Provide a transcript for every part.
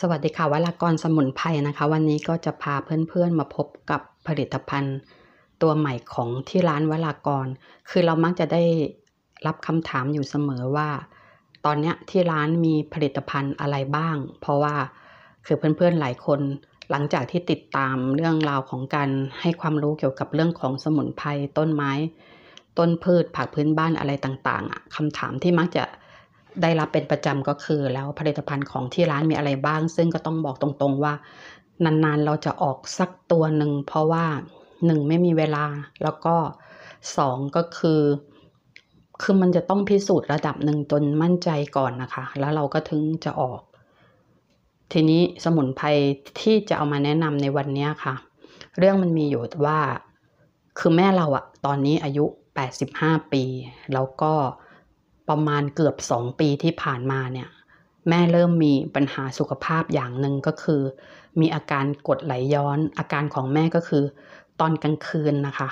สวัสดีค่ะวัลากรสมุนไพรนะคะ วันนี้ก็จะพาเพื่อน ๆ มาพบกับผลิตภัณฑ์ ตัวใหม่ของที่ร้านวัลากร คือเรามักจะได้รับคำถามอยู่เสมอว่า ตอนนี้ที่ร้านมีผลิตภัณฑ์อะไรบ้าง เพราะว่าคือเพื่อนๆหลายคน หลังจากที่ติดตามเรื่องราวของการให้ความรู้เกี่ยวกับเรื่องของสมุนไพรต้นไม้ ต้นพืชผักพื้นบ้านอะไรต่างๆคำถามที่มักจะเได้รับเป็นประจำก็คือแล้วผลิตภัณฑ์ของที่ร้านมีอะไรบ้าง ซึ่งก็ต้องบอกตรงๆว่า นานๆเราจะออกสักตัวหนึ่งเพราะว่าหนึ่งไม่มีเวลา แล้วก็สองก็คือคือมันจะต้องพิสูจน์ระดับหนึ่งจนมั่นใจก่อนนะคะ แล้วเราก็ถึงจะออก ทีนี้สมุนไพรที่จะเอามาแนะนำในวันนี้ค่ะ เรื่องมันมีอยู่ว่า คือแม่เราอะตอนนี้อายุ 85 ปี แล้วก็ประมาณเกือบสองปีที่ผ่านมาเนี่ยแม่เริ่มมีปัญหาสุขภาพอย่างหนึ่งก็คือ มีอาการกดไหลย้อน อาการของแม่ก็คือ ตอนกลางคืนนะคะ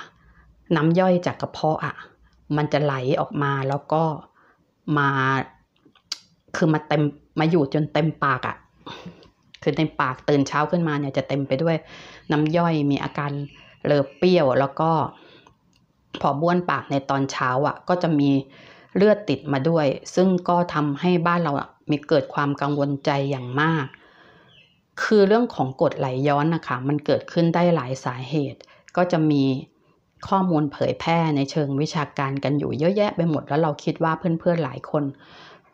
น้ำย่อยจากกระเพาะอ่ะมันจะไหลออกมาแล้วก็มาคือมาเต็มมาอยู่จนเต็มปากอะ่ะคือในปาก ตื่นเช้าขึ้นมาเนี่ยจะเต็มไปด้วยน้ำย่อยมีอาการเลอเปรี้ยว แล้วก็พอบ้วนปากในตอนเช้าอะ่ะ ก็จะมีเลือดติดมาด้วย ซึ่งก็ทำให้บ้านเรามีเกิดความกังวลใจอย่างมาก คือเรื่องของกฎไหลย้อนนะคะ มันเกิดขึ้นได้หลายสาเหตุ ก็จะมีข้อมูลเผยแพร่ในเชิงวิชาการกันอยู่เยอะแยะไปหมด แล้วเราคิดว่าเพื่อนๆหลายคน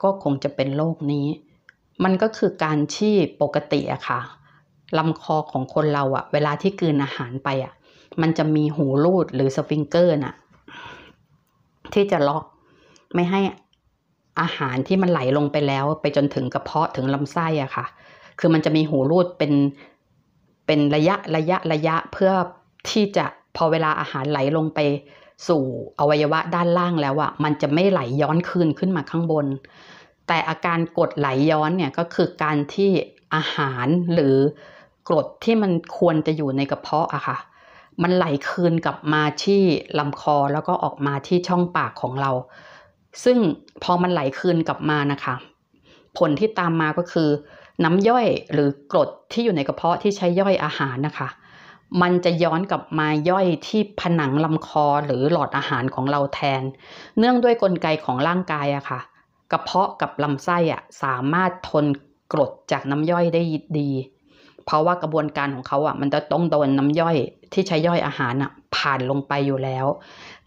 ก็คงจะเป็นโรคนี้ มันก็คือการที่ปกติอะค่ะลำคอของคนเราอะเวลาที่กินอาหารไปอะ มันจะมีหูรูดหรือสฟิงเกอร์น่ะ ที่จะล็อกไม่ให้อาหารที่มันไหลลงไปแล้วไปจนถึงกระเพาะถึงลำไส้อะค่ะ คือมันจะมีหูรูดเป็นเป็นระยะระยะระยะเพื่อที่จะพอเวลาอาหารไหลลงไป สู่อวัยวะด้านล่างแล้วอะมันจะไม่ไหลย้อนคืนขึ้นมาข้างบน แต่อาการกดไหลย้อนเนี่ยก็คือการที่อาหารหรือกรดที่มันควรจะอยู่ในกระเพาะอะค่ะ มันไหลคืนกลับมาที่ลำคอแล้วก็ออกมาที่ช่องปากของเราซึ่งพอมันไหลคืนกลับมานะคะ ผลที่ตามมาก็คือ น้ำย่อยหรือกรดที่อยู่ในกระเพาะที่ใช้ย่อยอาหารนะคะ มันจะย้อนกลับมาย่อยที่ผนังลำคอหรือหลอดอาหารของเราแทน เนื่องด้วยกลไกของร่างกายอะคะ่ะ กระเพาะกับลำไส้อะสามารถทนกรดจากน้ำย่อยได้ดี เพราะว่ากระบวนการของเขาอะมันจะต้องโดนน้ำย่อยที่ใช้ย่อยอาหารอะผ่านลงไปอยู่แล้ว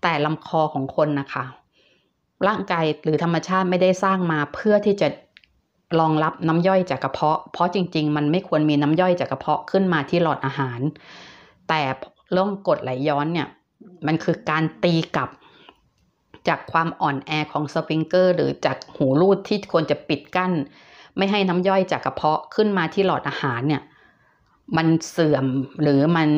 แต่ลำคอของคนนะคะร่างกายหรือธรรมชาติไม่ได้สร้างมาเพื่อที่จะรองรับน้ำย่อยจากกระเพาะ เพราะจริงๆ มันไม่ควรมีน้ำย่อยจากกระเพาะขึ้นมาที่หลอดอาหาร แต่เรื่องกดไหลย้อนเนี่ย มันคือการตีกลับจากความอ่อนแอของสปริงเกอร์หรือจากหูรูดที่ควรจะปิดกั้นไม่ให้น้ำย่อยจากกระเพาะขึ้นมาที่หลอดอาหารเนี่ย มันเสื่อมหรือมัน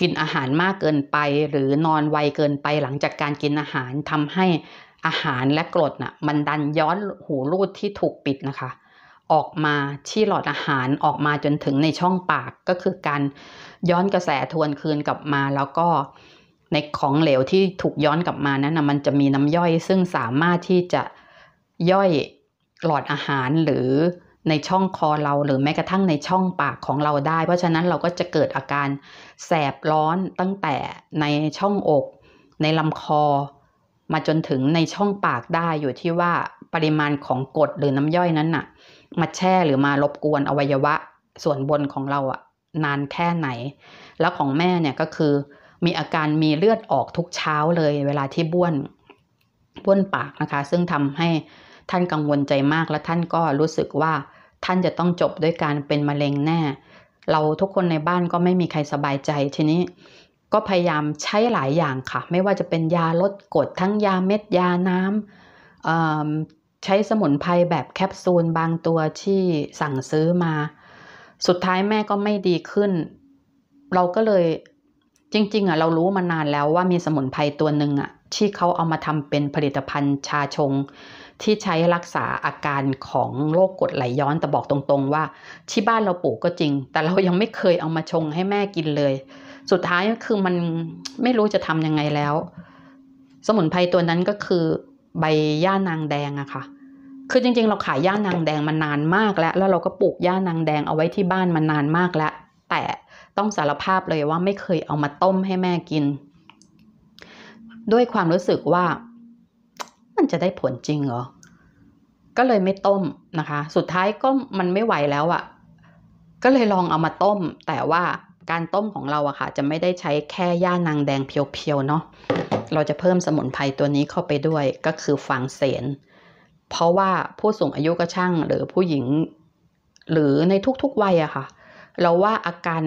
กินอาหารมากเกินไปหรือนอนไวเกินไปหลังจากการกินอาหารทำให้อาหารและกรดนะ่ะมันดันย้อนหูรูดที่ถูกปิดนะคะ ออกมาที่หลอดอาหารออกมาจนถึงในช่องปากก็คือการย้อนกระแสทวนคืนกลับมา แล้วก็ในของเหลวที่ถูกย้อนกลับมานั้นนะมันจะมีน้ำย่อย ซึ่งสามารถที่จะย่อยหลอดอาหารหรือในช่องคอเรา หรือแม้กระทั่งในช่องปากของเราได้ เพราะฉะนั้นเราก็จะเกิดอาการแสบร้อนตั้งแต่ในช่องอก ในลำคอมาจนถึงในช่องปากได้อยู่ที่ว่าปริมาณของกรดหรือน้ำย่อยนั้นน่ะ มาแช่หรือมารบ กวนอวัยวะส่วนบนของเราอะนานแค่ไหน แล้วของแม่เนี่ยก็คือ มีอาการมีเลือดออกทุกเช้าเลยเวลาที่บ้วนบ้วนปากนะคะ ซึ่งทำให้ท่านกังวลใจมากและท่านก็รู้สึกว่าท่านจะต้องจบด้วยการเป็นมะเร็งแน่ เราทุกคนในบ้านก็ไม่มีใครสบายใจทีนี้ก็พยายามใช้หลายอย่างค่ะ ไม่ว่าจะเป็นยาลดกรดทั้งยาเม็ดยาน้ำใช้สมุนไพรแบบแคปซูลบางตัวที่สั่งซื้อมา สุดท้ายแม่ก็ไม่ดีขึ้น เราก็เลยจริงๆอ่ะเรารู้มานานแล้วว่ามีสมุนไพรตัวหนึ่งอ่ะที่เขาเอามาทำเป็นผลิตภัณฑ์ชาชง ที่ใช้รักษาอาการของโรคกดไหลย้อน แต่บอกตรงๆว่า ที่บ้านเราปลูกก็จริง แต่เรายังไม่เคยเอามาชงให้แม่กินเลยสุดท้ายคือมันไม่รู้จะทำยังไงแล้ว สมุนไพรตัวนั้นก็คือใบย่านางแดงอะค่ะคือจริงๆ เราขายย่านางแดงมานานมากแล้ว แล้วเราก็ปลูกย่านางแดงเอาไว้ที่บ้านมานานมากแล้วแต่ต้องสารภาพเลยว่าไม่เคยเอามาต้มให้แม่กิน ด้วยความรู้สึกว่ามันจะได้ผลจริงเหรอก็เลยไม่ต้มนะคะ สุดท้ายก็มันไม่ไหวแล้วอะ่ะก็เลยลองเอามาต้ม แต่ว่าการต้มของเราอะค่ะจะไม่ได้ใช้แค่ย่านางแดงเพียว ๆ เนาะเราจะเพิ่มสมุนไพรตัวนี้เข้าไปด้วยก็คือฝางเสน เพราะว่าผู้สูงอายุก็ช่างหรือผู้หญิงหรือในทุกๆวัยอะค่ะ เราว่าอาการ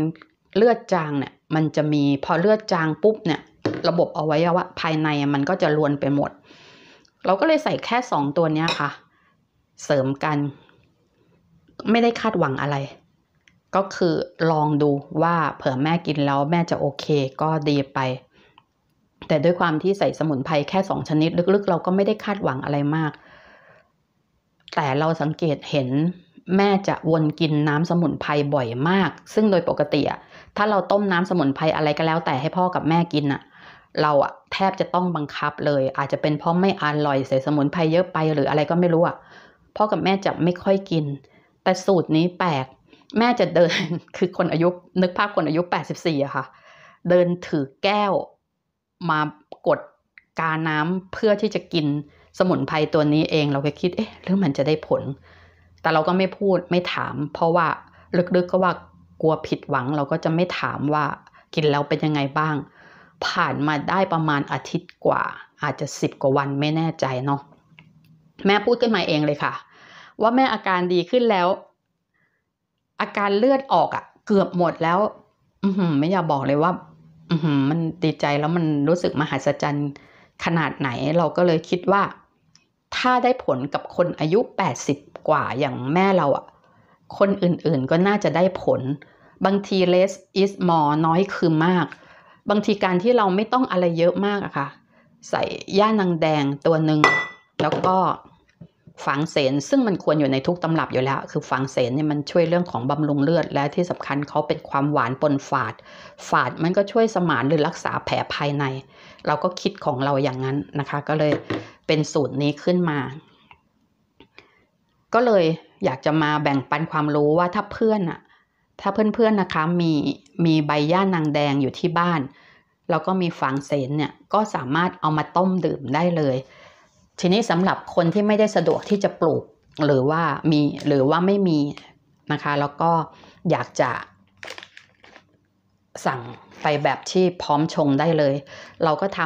เลือดจางเนี่ยมันจะมีพอเลือดจางปุ๊บเนี่ย ระบบเอาไว้ว่าภายในมันก็จะรวนไปหมด เราก็เลยใส่แค่สองตัวเนี้ยค่ะ เสริมกัน ไม่ได้คาดหวังอะไรก็คือลองดูว่าเผื่อแม่กินแล้วแม่จะโอเคก็ดีไป แต่ด้วยความที่ใส่สมุนไพรแค่สองชนิด ลึกๆ เราก็ไม่ได้คาดหวังอะไรมาก แต่เราสังเกตเห็นแม่จะวนกินน้ำสมุนไพรบ่อยมาก ซึ่งโดยปกติอะถ้าเราต้มน้ำสมุนไพรอะไรก็แล้ว แต่ให้พ่อกับแม่กินอะเราอะแทบจะต้องบังคับเลย อาจจะเป็นเพราะไม่อร่อยใส่สมุนไพรเยอะไปหรืออะไรก็ไม่รู้อะพ่อกับแม่จะไม่ค่อยกิน แต่สูตรนี้แปลกแม่จะเดินคือคนอายุนึกภาพคนอายุ84อะค่ะเดินถือแก้วมากดกาน้าเพื่อที่จะกินสมุนไพรตัวนี้เองเราก็คิดเอ๊ะหรือมันจะได้ผล แต่เราก็ไม่พูดไม่ถามเพราะว่าลึกๆกก็ว่ากลัวผิดหวังเราก็จะไม่ถามว่ากินแล้วเป็นยังไงบ้าง ผ่านมาได้ประมาณอาทิตย์กว่า อาจจะสิบกว่าวันไม่แน่ใจเนาะแม่พูดขึ้นมาเองเลยค่ะ ว่าแม่อาการดีขึ้นแล้วอาการเลือดออกอะ่ะ เกือบหมดแล้ว อืมไม่อยากบอกเลยว่า อืมมันดีใจแล้วมันรู้สึกมหัศจรรย์ขนาดไหน เราก็เลยคิดว่าถ้าได้ผลกับคนอายุ 80 กว่าอย่างแม่เราอะ่ะ คนอื่นๆก็น่าจะได้ผล บางที less is more น้อยคือมาก บางทีการที่เราไม่ต้องอะไรเยอะมากอะค่ะ ใส่ย่านางแดงตัวหนึ่ง แล้วก็ฝังเสนซึ่งมันควรอยู่ในทุกตำรับอยู่แล้ว คือฝังเสนเนี่ยมันช่วยเรื่องของบำรุงเลือดและที่สำคัญเขาเป็นความหวานปนฝาด ฝาดมันก็ช่วยสมานหรือรักษาแผลภายใน เราก็คิดของเราอย่างนั้นนะคะ ก็เลยเป็นสูตรนี้ขึ้นมา ก็เลยอยากจะมาแบ่งปันความรู้ว่าถ้าเพื่อนอะถ้าเพื่อนๆนะคะมีมีใบย่านางแดงอยู่ที่บ้าน แล้วก็มีฝังเสนเนี่ยก็สามารถเอามาต้มดื่มได้เลยทีนี้สำหรับคนที่ไม่ได้สะดวกที่จะปลูกหรือว่ามีหรือว่าไม่มีนะคะ แล้วก็อยากจะสั่งไปแบบที่พร้อมชงได้เลย เราก็ท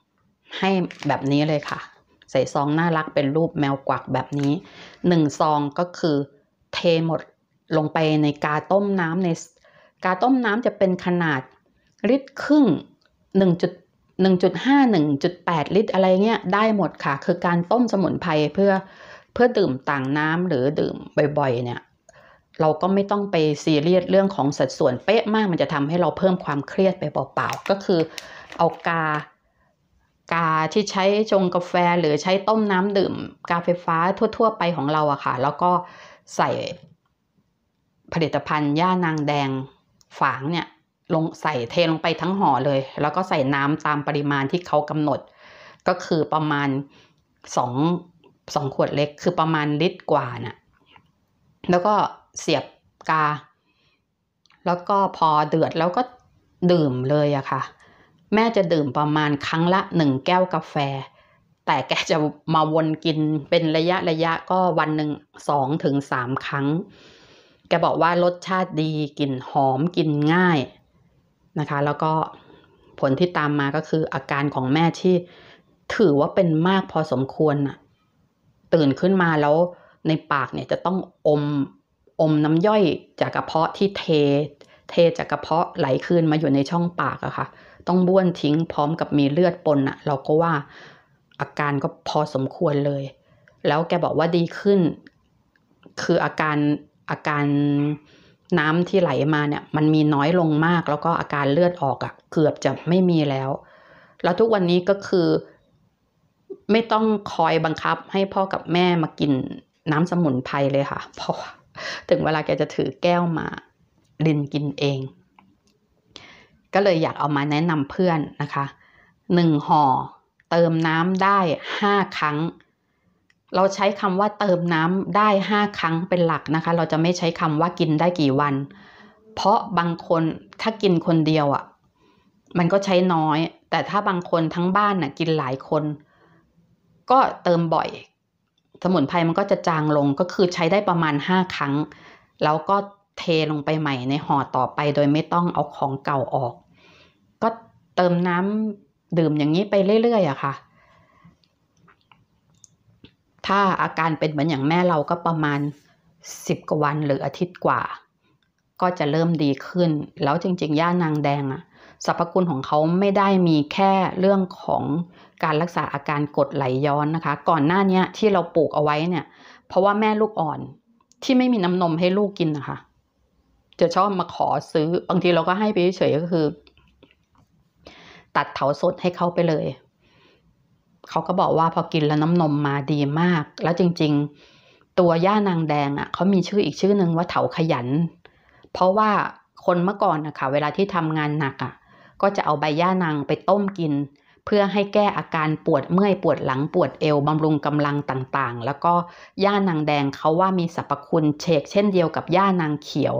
ำให้แบบนี้เลยค่ะ ใส่ซองน่ารักเป็นรูปแมวกวักแบบนี้หนึ่งซองก็คือเทหมดลงไปในกาต้มน้ำในกาต้มน้ำจะเป็นขนาดลิตรครึ่ง1.5 1.8 ลิตรอะไรเงี้ยได้หมดค่ะ คือการต้มสมุนไพรเพื่อเพื่อดื่มต่างน้ำหรือดื่มบ่อยๆเนี่ยเราก็ไม่ต้องไปซีเรียสเรื่องของสัดส่วนเป๊ะมากมันจะทำให้เราเพิ่มความเครียดไปเปล่าๆ ก็คือเอากากาที่ใช้ชงกาแฟหรือใช้ต้มน้ำดื่มกาไฟฟ้าทั่วๆไปของเราอะค่ะ แล้วก็ใส่ผลิตภัณฑ์ย่านางแดงฝางเนี่ยลงใส่เทลงไปทั้งห่อเลย แล้วก็ใส่น้ำตามปริมาณที่เขากำหนด ก็คือประมาณสองสองขวดเล็ก คือประมาณลิตรกว่านะ่ะ แล้วก็เสียบกา แล้วก็พอเดือดแล้วก็ดื่มเลยอะค่ะ แม่จะดื่มประมาณครั้งละหนึ่งแก้วกาแฟ แต่แกจะมาวนกินเป็นระยะระยะก็วันหนึ่งสองถึงสามครั้ง แกบอกว่ารสชาติดีกลิ่นหอมกินง่ายนะคะแล้วก็ผลที่ตามมาก็คืออาการของแม่ที่ ถือว่าเป็นมากพอสมควรน่ะตื่นขึ้นมาแล้วในปากเนี่ยจะต้องอมอมน้ำย่อยจากกระเพาะที่เท เทจากกระเพาะไหลคืนมาอยู่ในช่องปากอะคะ่ะต้องบ้วนทิ้งพร้อมกับมีเลือดปนอะเราก็ว่าอาการก็พอสมควรเลย แล้วแกบอกว่าดีขึ้น คืออาการอาการน้ำที่ไหลมาเนี่ยมันมีน้อยลงมากแล้วก็อาการเลือดออกอะ่ะเกือบจะไม่มีแล้วแล้วทุกวันนี้ก็คือ ไม่ต้องคอยบังคับให้พ่อกับแม่มากินน้ำสมุนไพรเลยค่ะเพราะถึงเวลาแกจะถือแก้วมาลินกินเอง ก็เลยอยากเอามาแนะนำเพื่อนนะคะหนึ่งห่อเติมน้ำได้ห้าครั้งเราใช้คำว่าเติมน้ำได้ 5 ครั้งเป็นหลักนะคะ เราจะไม่ใช้คำว่ากินได้กี่วัน เพราะบางคนถ้ากินคนเดียวอะ่ะมันก็ใช้น้อย แต่ถ้าบางคนทั้งบ้านน่ะกินหลายคน ก็เติมบ่อย สมุนไพรมันก็จะจางลงก็คือใช้ได้ประมาณ 5 ครั้ง แล้วก็เทลงไปใหม่ในห่อต่อไป โดยไม่ต้องเอาของเก่าออก ก็เติมน้ำดื่มอย่างนี้ไปเรื่อยๆอะค่ะถ้าอาการเป็นเหมือนอย่างแม่เราก็ประมาณ 10 กว่าวันหรืออาทิตย์กว่า ก็จะเริ่มดีขึ้น แล้วจริงๆ ย่านางแดงอะสรรพคุณของเขาไม่ได้มีแค่เรื่องของการรักษาอาการกดไหลย้อนนะคะ ก่อนหน้านี้ที่เราปลูกเอาไว้เนี่ย เพราะว่าแม่ลูกอ่อน ที่ไม่มีน้ำนมให้ลูกกินนะคะจะชอบมาขอซื้อบางทีเราก็ให้ไปเฉยก็คือ ตัดเถาสดให้เขาไปเลยเขาก็บอกว่าพอกินแล้วน้ำนมมาดีมาก แล้วจริงๆ ตัวย่านางแดงอะ่ะเขามีชื่ออีกชื่อหนึ่งว่าเถาขยัน เพราะว่าคนเมื่อก่อนนะคะเวลาที่ทำงานหนักอะ่ะก็จะเอาใบย่านางไปต้มกิน เพื่อให้แก้อาการปวดเมื่อยปวดหลังปวดเอวบำรุงกำลังต่างๆ แล้วก็ย่านางแดงเขาว่ามีสรรพคุณเชกเช่นเดียวกับย่านางเขียว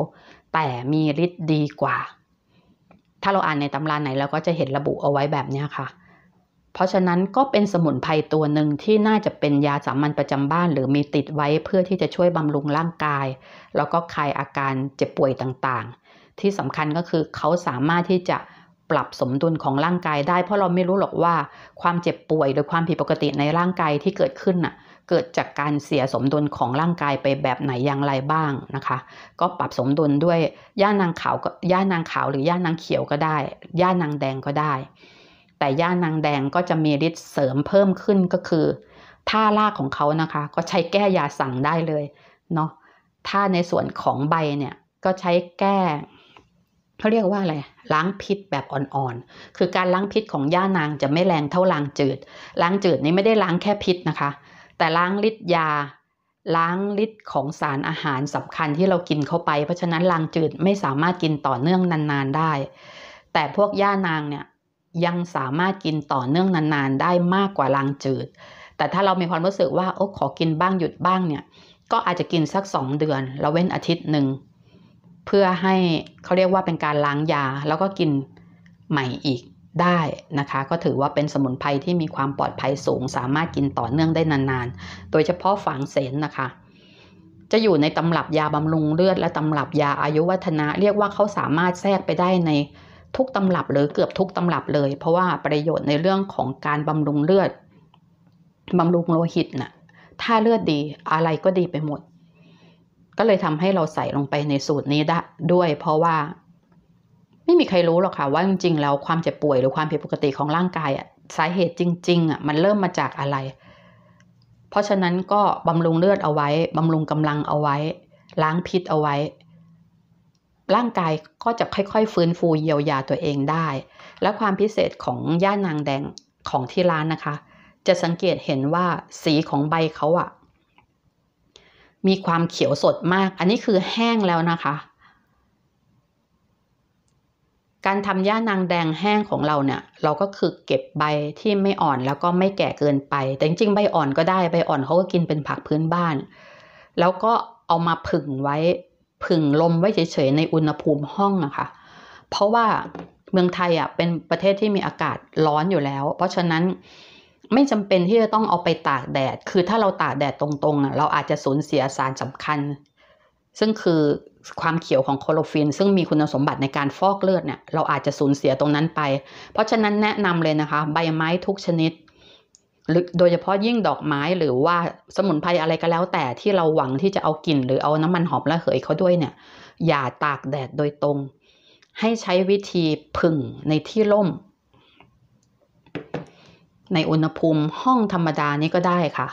แต่มีฤทธิ์ดีกว่า ถ้าเราอ่านในตำราไหนเราก็จะเห็นระบุเอาไว้แบบนี้ค่ะเพราะฉะนั้นก็เป็นสมุนไพรตัวหนึ่งที่น่าจะเป็นยาสามัญประจำบ้าน หรือมีติดไว้เพื่อที่จะช่วยบำรุงร่างกาย แล้วก็คลายอาการเจ็บป่วยต่างๆ ที่สำคัญก็คือเขาสามารถที่จะปรับสมดุลของร่างกายได้ เพราะเราไม่รู้หรอกว่าความเจ็บป่วยหรือความผิดปกติในร่างกายที่เกิดขึ้นน่ะเกิดจากการเสียสมดุลของร่างกายไปแบบไหนอย่างไรบ้างนะคะ ก็ปรับสมดุลด้วยย่านางขาวก็ย่านางขาวหรือย่านางเขียวก็ได้ย่านางแดงก็ได้แต่ย่านางแดงก็จะมีฤทธิ์เสริมเพิ่มขึ้นก็คือท่าลากของเขานะคะ ก็ใช้แก้ยาสั่งได้เลยเนาะถ้าในส่วนของใบเนี่ยก็ใช้แก้เขาเรียกว่าอะไรล้างพิษแบบอ่อนๆคือการล้างพิษของย่านางจะไม่แรงเท่าล้างจืด ล้างจืดนี่ไม่ได้ล้างแค่พิษนะคะ แต่ล้างฤทธิ์ยา ล้างฤทธิ์ของสารอาหารสำคัญที่เรากินเข้าไปเพราะฉะนั้นล้างจืดไม่สามารถกินต่อเนื่องนานๆได้ แต่พวกย่านางเนี่ยยังสามารถกินต่อเนื่องนานๆได้มากกว่ารังจืด แต่ถ้าเรามีความรู้สึกว่าโอ้ขอกินบ้างหยุดบ้างเนี่ย ก็อาจจะกินสัก 2 เดือนแล้วเว้นอาทิตย์หนึ่งเพื่อให้เขาเรียกว่าเป็นการล้างยาแล้วก็กินใหม่อีกได้นะคะ ก็ถือว่าเป็นสมุนไพรที่มีความปลอดภัยสูง สามารถกินต่อเนื่องได้นานๆโดยเฉพาะฝังเสนนะคะ จะอยู่ในตำรับยาบำรุงเลือดและตำรับยาอายุวัฒนะเรียกว่าเขาสามารถแทรกไปได้ในทุกตำรับเลยเกือบทุกตำรับเลย เพราะว่าประโยชน์ในเรื่องของการบำรุงเลือดบำรุงโลหิตนะ่ะถ้าเลือดดีอะไรก็ดีไปหมด ก็เลยทำให้เราใส่ลงไปในสูตรนี้ด้ด้วยเพราะว่า ไม่มีใครรู้หรอกค่ะว่าจริงๆแล้วความเจ็บป่วยหรือความผิดปกติของร่างกายอะสาเหตุจริงๆอะมันเริ่มมาจากอะไร เพราะฉะนั้นก็บำรุงเลือดเอาไว้บำรุงกำลังเอาไว้ ล้างพิษเอาไว้ร่างกายก็จะค่อยๆ ฟื้นฟูเยียวยาตัวเองได้ และความพิเศษของย่านางแดงของที่ร้านนะคะ จะสังเกตเห็นว่าสีของใบเขาอะ มีความเขียวสดมาก อันนี้คือแห้งแล้วนะคะ การทำย่านางแดงแห้งของเราเนี่ย เราก็คือเก็บใบที่ไม่อ่อนแล้วก็ไม่แก่เกินไป แต่จริงๆใบอ่อนก็ได้ ใบอ่อนเขาก็กินเป็นผักพื้นบ้าน แล้วก็เอามาผึ่งไว้ผึ่งลมไว้เฉยๆในอุณหภูมิห้องนะคะเพราะว่าเมืองไทยอ่ะเป็นประเทศที่มีอากาศร้อนอยู่แล้ว เพราะฉะนั้นไม่จำเป็นที่จะต้องเอาไปตากแดด คือถ้าเราตากแดดตรงๆอ่ะเราอาจจะสูญเสียสารสำคัญ ซึ่งคือความเขียวของคลอโรฟินซึ่งมีคุณสมบัติในการฟอกเลือดเนี่ยเราอาจจะสูญเสียตรงนั้นไป เพราะฉะนั้นแนะนำเลยนะคะใบไม้ทุกชนิดโดยเฉพาะยิ่งดอกไม้หรือว่าสมุนไพรอะไรก็แล้วแต่ที่เราหวังที่จะเอากลิ่นหรือเอาน้ำมันหอมระเหยเขาด้วยเนี่ย อย่าตากแดดโดยตรง ให้ใช้วิธีผึ่งในที่ร่ม ในอุณหภูมิห้องธรรมดานี้ก็ได้ค่ะ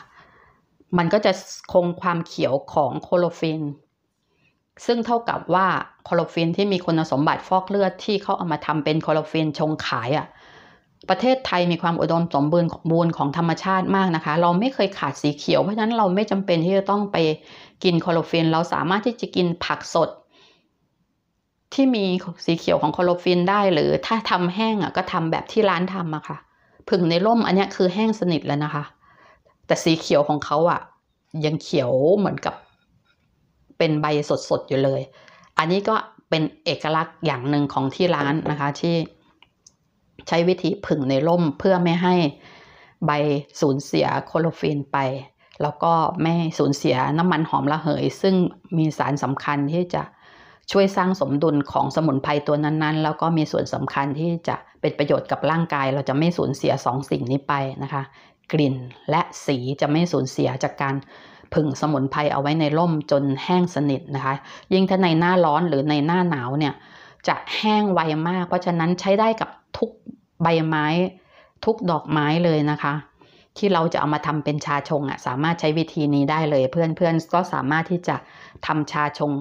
มันก็จะคงความเขียวของโคโลฟิน ซึ่งเท่ากับว่าโคโลฟินที่มีคุณสมบัติฟอกเลือดที่เขาเอามาทำเป็นโคโลฟินชงขายอะ่ะประเทศไทยมีความอุดมสมบูรณ์บูรณ์ของธรรมชาติมากนะคะ เราไม่เคยขาดสีเขียวเพราะฉะนั้นเราไม่จำเป็นที่จะต้องไปกินคลอโรฟินเราสามารถที่จะกินผักสด ที่มีสีเขียวของคลอโรฟินได้หรือถ้าทำแห้งอ่ะก็ทำแบบที่ร้านทำอะค่ะ ผึ่งในร่มอันนี้คือแห้งสนิทแล้วนะคะ แต่สีเขียวของเขาอ่ะ ยังเขียวเหมือนกับเป็นใบสดๆ อยู่เลย อันนี้ก็เป็นเอกลักษณ์อย่างหนึ่งของที่ร้านนะคะที่ใช้วิธีผึ่งในร่มเพื่อไม่ให้ใบสูญเสียโคโลฟีนไป แล้วก็ไม่สูญเสียน้ำมันหอมระเหย ซึ่งมีสารสำคัญที่จะช่วยสร้างสมดุลของสมุนไพรตัวนั้นๆแล้วก็มีส่วนสำคัญที่จะเป็นประโยชน์กับร่างกาย เราจะไม่สูญเสียสองสิ่งนี้ไปนะคะ กลิ่นและสีจะไม่สูญเสียจากการผึ่งสมุนไพรเอาไว้ในร่มจนแห้งสนิทนะคะยิ่งถ้าในหน้าร้อนหรือในหน้าหนาวเนี่ยจะแห้งไวมากเพราะฉะนั้นใช้ได้กับทุกใบไม้ทุกดอกไม้เลยนะคะ ที่เราจะเอามาทำเป็นชาชงอะ่ะสามารถใช้วิธีนี้ได้เลย เพื่อนๆก็สามารถที่จะทำชาชง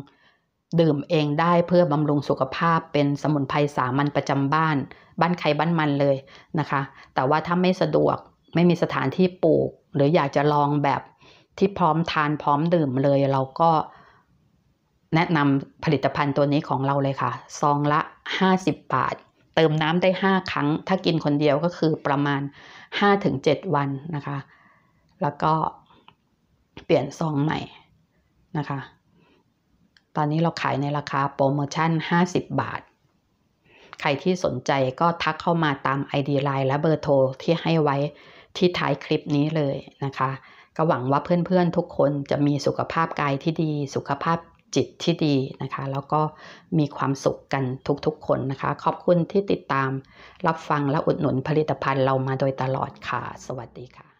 ดื่มเองได้เพื่อบำรุงสุขภาพ เป็นสมุนไพรสามัญประจำบ้าน บ้านใครบ้านมันเลยนะคะ แต่ว่าถ้าไม่สะดวกไม่มีสถานที่ปลูก หรืออยากจะลองแบบที่พร้อมทานพร้อมดื่มเลยเราก็แนะนำผลิตภัณฑ์ตัวนี้ของเราเลยค่ะซองละ50บาทเติมน้ำได้ 5 ครั้ง ถ้ากินคนเดียวก็คือประมาณ 5-7 วันนะคะ แล้วก็เปลี่ยนซองใหม่นะคะ ตอนนี้เราขายในราคาโปรโมชั่น 50 บาท ใครที่สนใจก็ทักเข้ามาตาม ID Line และเบอร์โทรที่ให้ไว้ที่ท้ายคลิปนี้เลยนะคะก็หวังว่าเพื่อนๆทุกคนจะมีสุขภาพกายที่ดีสุขภาพจิตที่ดีนะคะ แล้วก็มีความสุขกันทุกๆคนนะคะ ขอบคุณที่ติดตามรับฟังและอุดหนุนผลิตภัณฑ์เรามาโดยตลอดค่ะ สวัสดีค่ะ